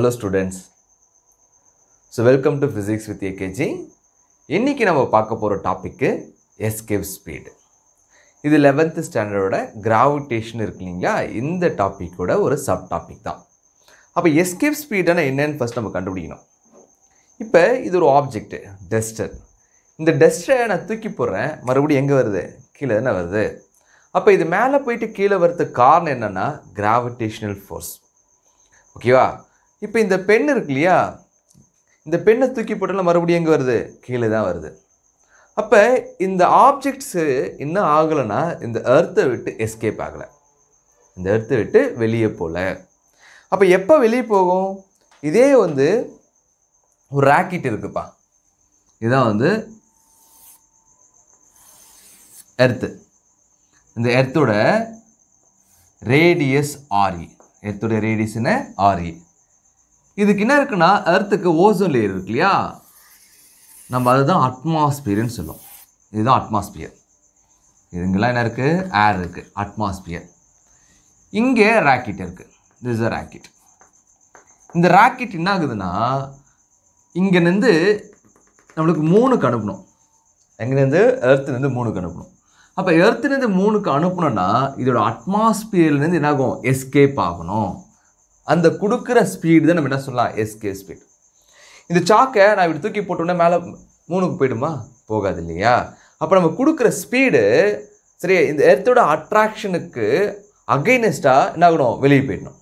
Hello students so welcome to physics with AKG இன்றைக்கி நம்ம பார்க்க போகிற டாப்பிக்கு எஸ்கேப் ஸ்பீடு இது லெவன்த்து ஸ்டாண்டர்டோட கிராவிடேஷன் இருக்கு இல்லைங்களா இந்த டாப்பிக்கோட ஒரு சப் டாபிக் தான் அப்போ எஸ்கேப் ஸ்பீடுனா என்னன்னு ஃபஸ்ட் நம்ம கண்டுபிடிக்கணும் இப்போ இது ஒரு ஆப்ஜெக்ட்டு டஸ்டர் இந்த டஸ்டரை நான் தூக்கி போடுறேன் மறுபடியும் எங்கே வருது கீழே தானே வருது அப்போ இது மேலே போயிட்டு கீழே வரதுக்கு காரணம் என்னென்னா கிராவிடேஷனல் ஃபோர்ஸ் ஓகேவா இப்போ இந்த பெண் இருக்கு இல்லையா இந்த பெண்ணை தூக்கி போட்டாலும் மறுபடியும் எங்கே வருது கீழே தான் வருது அப்போ இந்த ஆப்ஜெக்ட்ஸு என்ன ஆகலைன்னா இந்த எர்த்தை விட்டு எஸ்கேப் ஆகலை இந்த எர்த்தை விட்டு வெளியே போகல அப்போ எப்போ வெளியே போகும் இதே வந்து ஒரு ராக்கெட் இருக்குப்பா இதுதான் வந்து எர்த்து இந்த எர்த்தோட ரேடியஸ் ஆரி எர்த்தோட ரேடியஸ்ன்னு ஆரி இதுக்கு என்ன இருக்குன்னா எர்த்துக்கு ஓசோன் லேயர் இருக்கு இல்லையா நம்ம அதுதான் அட்மாஸ்பியர்னு சொல்லுவோம் இதுதான் அட்மாஸ்பியர் இதுங்கெல்லாம் என்ன இருக்குது ஏர் இருக்குது அட்மாஸ்பியர் இங்கே ராக்கெட் இருக்குது திஸ் அ ராக்கெட் இந்த ராக்கெட் என்ன ஆகுதுன்னா இங்கேருந்து நம்மளுக்கு மூணுக்கு அனுப்பணும் எங்கேருந்து எர்த்துலேருந்து மூணுக்கு அனுப்பணும் அப்போ எர்த்துலேருந்து மூணுக்கு அனுப்பணும்னா இதோட அட்மாஸ்பியர்லேருந்து என்னாகும் எஸ்கேப் ஆகணும் அந்த கொடுக்குற ஸ்பீடு தான் நம்ம என்ன சொல்லலாம் எஸ்கே ஸ்பீட் இந்த சாக்கை நான் இப்படி தூக்கி போட்டோன்னே மேலே மூணுக்கு போயிடுமா போகாது இல்லையா அப்போ நம்ம கொடுக்குற ஸ்பீடு சரி இந்த எர்த்தோட அட்ராக்ஷனுக்கு அகைனஸ்டாக என்ன ஆகணும் வெளியே போயிடணும்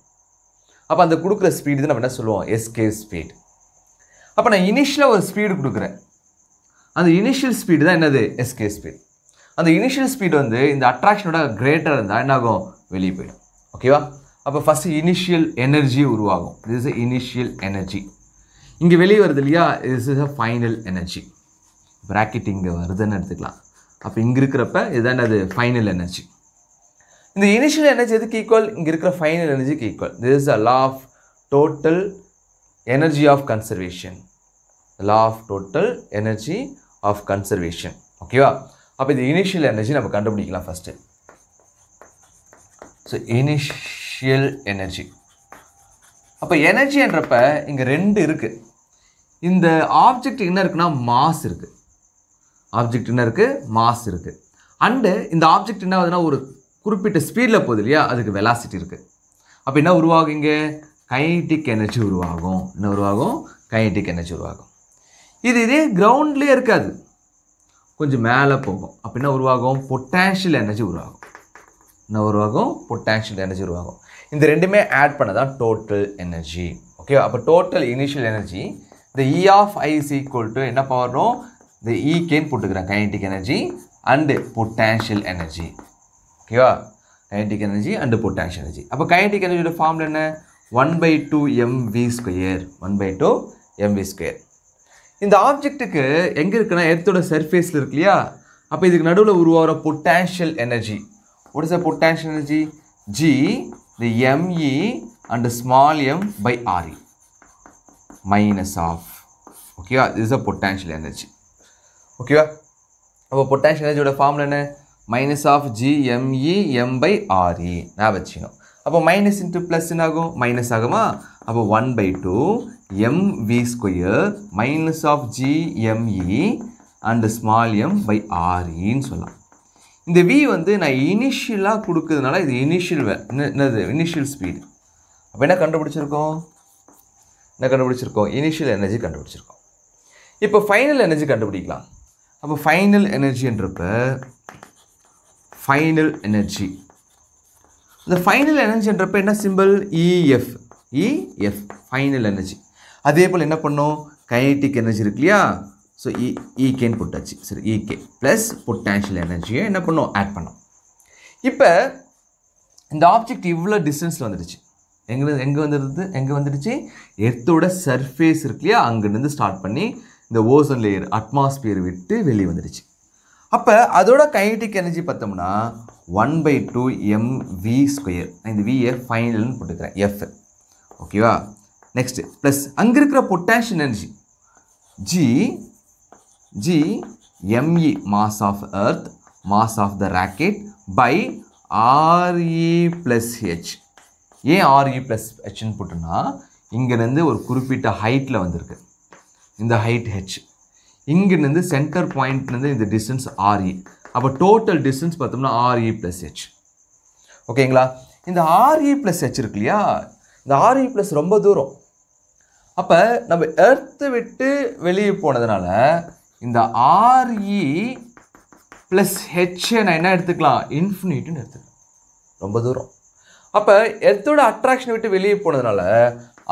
அப்போ அந்த கொடுக்குற ஸ்பீடு தான் நம்ம என்ன சொல்லுவோம் எஸ்கே ஸ்பீட் அப்போ நான் இனிஷியலாக ஒரு ஸ்பீடு கொடுக்குறேன் அந்த இனிஷியல் ஸ்பீடு தான் என்னது எஸ்கே ஸ்பீட் அந்த இனிஷியல் ஸ்பீடு வந்து இந்த அட்ராக்ஷனோட கிரேட்டராக இருந்தால் என்னாகும் வெளியே போயிடும் ஓகேவா அப்போ ஃபஸ்ட்டு இனிஷியல் எனர்ஜி உருவாகும் திஸ் இஸ் இனிஷியல் எனர்ஜி இங்கே வெளியே வருது இல்லையா is is a final energy bracket இங்கே வருதுன்னு எடுத்துக்கலாம் அப்போ இங்கே இருக்கிறப்ப இதுதான் அது ஃபைனல் எனர்ஜி இந்த இனிஷியல் எனர்ஜி எதுக்கு ஈக்குவல் இங்கே இருக்கிற ஃபைனல் எனர்ஜிக்கு equal this is a law of total energy of conservation law of total energy of conservation ஓகேவா அப்போ இது இனிஷியல் எனர்ஜி நம்ம கண்டுபிடிக்கலாம் ஃபஸ்ட்டு ஸோ இனிஷ் பொட்டன்ஷியல் எனர்ஜி அப்போ எனர்ஜின்றப்ப இங்கே ரெண்டு இருக்குது இந்த ஆப்ஜெக்ட் என்ன இருக்குன்னா மாஸ் இருக்குது ஆப்ஜெக்ட் என்ன இருக்குது மாஸ் இருக்குது அண்டு இந்த ஆப்ஜெக்ட் என்ன ஆகுதுன்னா ஒரு குறிப்பிட்ட ஸ்பீடில் போகுது இல்லையா அதுக்கு வெலாசிட்டி இருக்குது அப்போ என்ன உருவாகும் இங்கே கைட்டிக் எனர்ஜி உருவாகும் என்ன உருவாகும் கைட்டிக் எனர்ஜி உருவாகும் இது இதே கிரவுண்ட்லேயே இருக்காது கொஞ்சம் மேலே போகும் அப்படின்னா உருவாகும் பொட்டான்ஷியல் எனர்ஜி உருவாகும் உருவாகும் பொட்டான்ஷியல் எனர்ஜி உருவாகும் இந்த ரெண்டுமே ஆட் பண்ண தான் டோட்டல் எனர்ஜி ஓகே அப்போ டோட்டல் இனிஷியல் எனர்ஜி இந்த E of i is equal to என்ன பவரும் இந்த இகேன்னு போட்டுக்கிறேன் kinetic energy and potential energy ஓகேவா kinetic energy and potential energy அப்போ கைனடிக் எனர்ஜியோட ஃபார்ம்ல என்ன one by two M V square one by two M V square இந்த ஆப்ஜெக்ட்டுக்கு எங்கே இருக்குன்னா எர்த்தோட சர்ஃபேஸில் இருக்கு இல்லையா அப்போ இதுக்கு நடுவில் உருவாகிற potential energy what is the potential energy? G, the ME and the small m by RE minus of. Okay, this is the potential energy. Okay, அப்போ பொட்டான்ஷியல் எனர்ஜியோட ஃபார்முலா என்ன minus of GME M by RE நான் வச்சுக்கணும் அப்போ minus into plus என்ன ஆகும் minus ஆகுமா அப்போ one by two M V square minus of GME and small M by ஆர்இன்னு சொல்லலாம் இந்த வி வந்து நான் இனிஷியலாக கொடுக்குறதுனால இது இனிஷியல் என்னது இனிஷியல் ஸ்பீடு அப்போ என்ன கண்டுபிடிச்சிருக்கோம் என்ன கண்டுபிடிச்சிருக்கோம் இனிஷியல் எனர்ஜி கண்டுபிடிச்சிருக்கோம் இப்போ ஃபைனல் எனர்ஜி கண்டுபிடிக்கலாம் அப்போ ஃபைனல் எனர்ஜின்றப்ப ஃபைனல் எனர்ஜி இந்த ஃபைனல் எனர்ஜின்றப்ப என்ன simple EF EF final energy அதே போல் என்ன பண்ணோம் கைனட்டிக் எனர்ஜி இருக்கு இல்லையா ஸோ இ e, ஈகேன்னு e போட்டாச்சு சரி ஈகே ப்ளஸ் பொட்டான்ஷியல் எனர்ஜியை என்ன பண்ணோம் ஆட் பண்ணோம் இப்போ இந்த ஆப்ஜெக்ட் இவ்வளோ டிஸ்டன்ஸில் வந்துடுச்சு எங்கே எங்கே வந்துடுது எங்கே வந்துடுச்சு எர்த்தோட சர்ஃபேஸ் இருக்கு இல்லையா அங்கேருந்து ஸ்டார்ட் பண்ணி இந்த ஓசோன் லேயர் அட்மாஸ்பியர் விட்டு வெளியே வந்துடுச்சு அப்போ அதோட கைனட்டிக் எனர்ஜி பார்த்தோம்னா one by two M V square இந்த விஏ ஃபைனல்னு போட்டுக்கிறேன் எஃப் ஓகேவா நெக்ஸ்ட்டு ப்ளஸ் அங்கே இருக்கிற potential energy G G ME mass of earth mass of the racket by RE plus H ஏன் e H ப்ளஸ் புட்டுனா இங்கு இங்கேருந்து ஒரு குறிப்பிட்ட ஹைட்டில் வந்திருக்கு இந்த ஹைட் ஹெச் இங்கேருந்து சென்டர் பாயிண்ட்லேருந்து இந்த டிஸ்டன்ஸ் ஆர்இ அப்போ டோட்டல் டிஸ்டன்ஸ் பார்த்தோம்னா ஆர்இ ப்ளஸ் ஹெச் ஓகேங்களா இந்த ஆர்இ ப்ளஸ் ஹெச் இருக்கு இந்த ஆர்இ ப்ளஸ் e ரொம்ப தூரம் அப்போ நம்ம earth விட்டு வெளியே போனதுனால இந்த ஆர்இ ப்ளஸ் ஹெச்ஏ நான் என்ன எடுத்துக்கலாம் இன்ஃபினிட்டுன்னு எடுத்துக்கலாம் ரொம்ப தூரம் அப்போ எர்த்தோட அட்ராக்ஷன் விட்டு வெளியே போனதுனால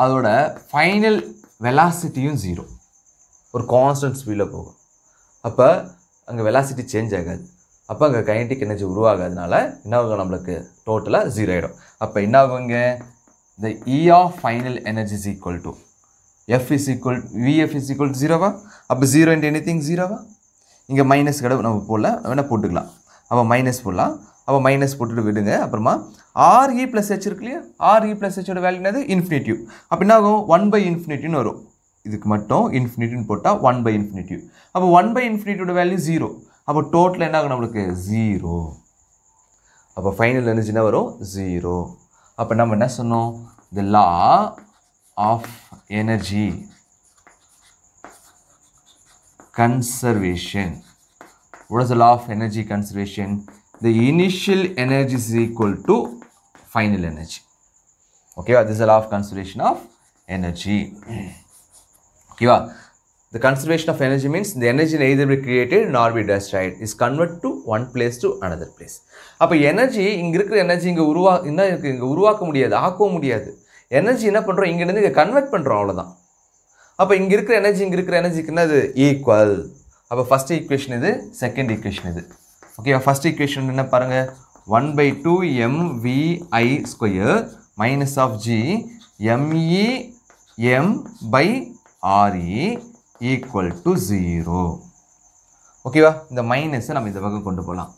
அதோட ஃபைனல் வெலாசிட்டியும் ஜீரோ ஒரு கான்ஸ்டன்ட் ஸ்பீடில் போகும் அப்போ அங்கே வெலாசிட்டி சேஞ்ச் ஆகாது அப்போ அங்கே கைனட்டிக் எனர்ஜி உருவாகாதனால என்னாகும் நம்மளுக்கு டோட்டலாக ஜீரோ ஆகிடும் அப்போ என்னாகுங்க the E of final energy is equal to F is equal VF is equal ஜீரோவா அப்போ ஜீரோ இன்ட் எனி திங் ஜீரோவா இங்கே மைனஸ் கடை நம்ம போல்ல, வேணால் போட்டுக்கலாம் அப்போ மைனஸ் போடலாம் அப்போ மைனஸ் போட்டுடு விடுங்க அப்புறமா ஆர்இ e plus ஹெச் இருக்கிலியா, இல்லையா ஆர்இ ப்ளஸ் ஹெச்சோட வேல்யூ என்னது infinity, அப்பு ஆகும் ஒன் பை infinity வரும் இதுக்கு மட்டும் infinity போட்டால் ஒன் பை infinity, அப்போ one by infinity value zero அப்போ டோட்டல் என்ன ஆகும் நம்மளுக்கு ஜீரோ அப்போ ஃபைனல் வரும் ஜீரோ அப்போ நம்ம என்ன சொன்னோம் of energy conservation. What is the law of energy conservation? The initial energy is equal to final energy. Okay, this is the law of conservation of energy. Yeah. The conservation of energy means the energy neither be created nor be destroyed. Is converted to one place to another place. அப்போ energy இங்கே இருக்கிற energy இங்கே உருவா என்ன இருக்குது இங்கே உருவாக்க முடியாது ஆக்கவும் முடியாது எனர்ஜி என்ன பண்ணுறோம் இங்கேருந்து இங்கே கன்வெர்ட் பண்ணுறோம் அவ்வளோதான் அப்போ இங்கே இருக்கிற எனர்ஜி இங்கே இருக்கிற எனர்ஜிக்கு என்னது ஈக்குவல் அப்போ ஃபஸ்ட் ஈக்குவேஷன் இது செகண்ட் ஈக்குவேஷன் இது ஓகேவா ஃபஸ்ட் ஈக்குவேஷன் என்ன பாருங்கள் one by two VI square minus of G ME M by RE equal to zero ஓகேவா இந்த மைனஸை நம்ம இந்த பக்கம் கொண்டு போகலாம்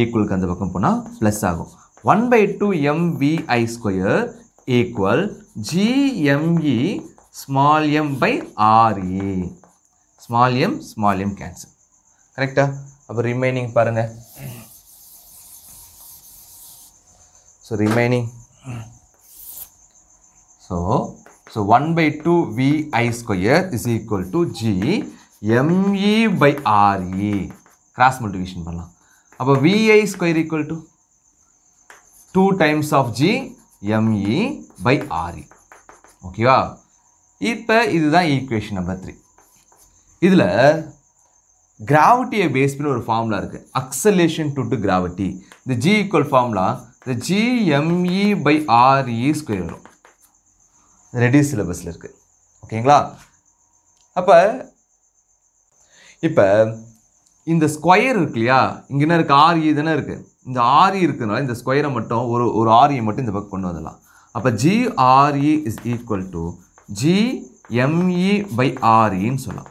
ஈக்குவலுக்கு அந்த பக்கம் போனால் ப்ளஸ் ஆகும் one by two M VI square equal GME small M by RE small M small M cancel கரெக்டா அப்போ ரிமைனிங் பாருங்கள் so remaining so so one by two VI square is equal to G ME by RE cross multiplication பண்ணலாம் அப்போ VI square equal to two times of G ME e RE. Okay, ஓகேவா இப்போ இதுதான் equation number 3. இதில் gravity base பண்ணி ஒரு formula இருக்குது acceleration to to இது இந்த ஜி ஈக்குவல் இது இந்த GME e by e RE square வரும் syllabusல இருக்கு. இருக்குது ஓகேங்களா அப்போ இப்போ இந்த ஸ்கொயர் இருக்கு இல்லையா இங்கே என்ன இருக்குது ஆர்இ தானே இருக்குது இந்த ஆரி e இருக்கிறதுனால இந்த ஸ்கொயரை மட்டும் ஒரு ஒரு ஆரியை e மட்டும் இந்த பக்கம் கொண்டு வந்துடலாம் அப்போ GRE is equal to GME by ஆர்இன்னு சொல்லலாம்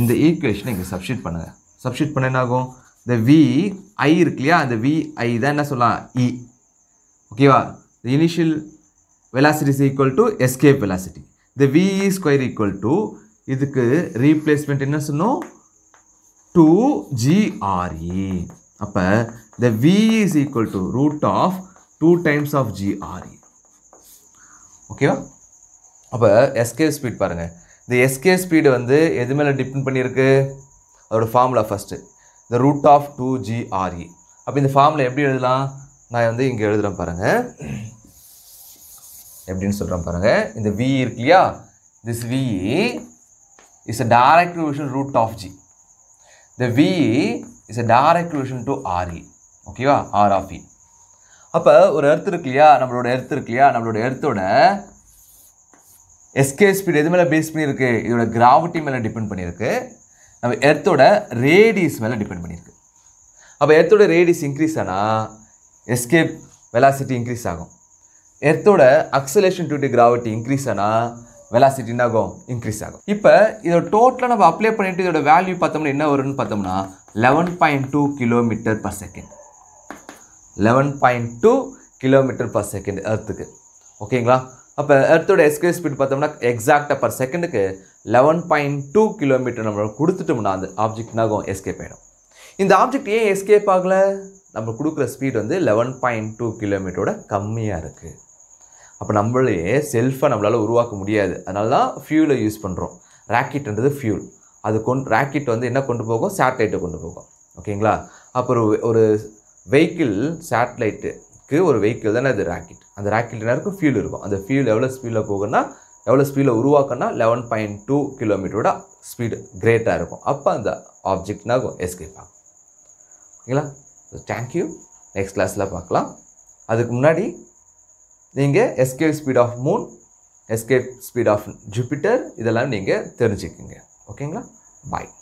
இந்த ஈக்குவேஷனை இங்கே சப்ஷிட் பண்ணுங்கள் சப்ஷிட் பண்ண என்னாகும் இந்த வி ஐ இருக்கு இல்லையா அந்த வி ஐ தான் என்ன சொல்லலாம் இ ஓகேவா the initial velocity is equal to escape velocity இந்த விஇ ஸ்கொயர் ஈக்குவல் டு இதுக்கு ரீப்ளேஸ்மெண்ட் என்ன சொன்னோம் டூ ஜிஆர்இ அப்போ the V is equal to root of two times of GRE ஓகேவா அப்போ எஸ்கே ஸ்பீட் பாருங்கள் இந்த எஸ்கே ஸ்பீடு வந்து எது மேலே டிபெண்ட் பண்ணியிருக்கு அதோட formula first the root of two GRE அப்போ இந்த ஃபார்முலா எப்படி எழுதலாம் நான் வந்து இங்கே எழுதுகிறேன் பாருங்கள் எப்படின்னு சொல்கிறேன் பாருங்கள் இந்த வி இருக்கு இல்லையா this V is a direct vision root of G the V is a direct relation to RE ஓகேவா ஆர் ஆஃப் இ அப்போ ஒரு எர்த் இருக்கு இல்லையா நம்மளோட எர்த் இருக்கு இல்லையா நம்மளோட எர்த்தோட எஸ்கே ஸ்பீட் எது மேலே பேஸ் பண்ணியிருக்கு இதோட கிராவிட்டி மேலே டிபெண்ட் பண்ணியிருக்கு நம்ம எர்த்தோட ரேடியஸ் மேலே டிபெண்ட் பண்ணியிருக்கு அப்போ எர்த்தோட ரேடியஸ் இன்க்ரீஸ் ஆனால் எஸ்கேப் வெலாசிட்டி இன்க்ரீஸ் ஆகும் எர்த்தோட acceleration due to gravity increase ஆனால் வெலாசிட்டி என்ன ஆகும் இன்க்ரீஸ் ஆகும் இப்போ இதை டோட்டலாக நம்ம அப்ளை பண்ணிட்டு இதோட வேல்யூ பார்த்தோம்னா என்ன வரும்னு பார்த்தோம்னா eleven point two kilometer per second eleven point two kilometer per second எர்த்துக்கு ஓகேங்களா அப்போ எர்த்தோட எஸ்கே ஸ்பீட் பார்த்தோம்னா எக்ஸாக்டாக பர் செகண்டுக்கு லெவன் பாயிண்ட் டூ கிலோமீட்டர் நம்ம கொடுத்துட்டோம்னா அந்த ஆப்ஜெக்ட்னாகும் எஸ்கேப் ஆகிடும் இந்த ஆப்ஜெக்ட் ஏன் எஸ்கேப் ஆகலை நம்ம கொடுக்குற ஸ்பீட் வந்து லெவன் பாயிண்ட் டூ கிலோமீட்டரோட கம்மியாக இருக்குது அப்போ நம்மளே செல்ஃபாக நம்மளால் உருவாக்க முடியாது அதனால தான் ஃபியூலை யூஸ் பண்ணுறோம் ராக்கெட்ன்றது ஃபியூல் அது கொண்டு ராக்கெட் வந்து என்ன கொண்டு போகும் சேட்டலைட்டை கொண்டு போகும் ஓகேங்களா அப்புறம் ஒரு வெஹிக்கிள் சேட்டலைட்டுக்கு ஒரு வெஹிக்கிள் தானே அது ராக்கெட் அந்த ராக்கெட் என்ன இருக்கும் ஃபியூல் இருக்கும் அந்த ஃபியூல் எவ்வளோ ஸ்பீடில் போகும்னா எவ்வளோ ஸ்பீடில் உருவாக்கணும்னா லெவன் பாயிண்ட் டூ கிலோமீட்டரோட ஸ்பீடு கிரேட்டாக இருக்கும் அப்போ அந்த ஆப்ஜெக்ட்னா எஸ்கேப் ஆகும் ஓகேங்களா தேங்க்யூ நெக்ஸ்ட் கிளாஸில் பார்க்கலாம் அதுக்கு முன்னாடி நீங்கள் escape speed of moon escape speed of Jupiter இதெல்லாம் நீங்கள் தெரிஞ்சுக்குங்க ஓகேங்களா பாய்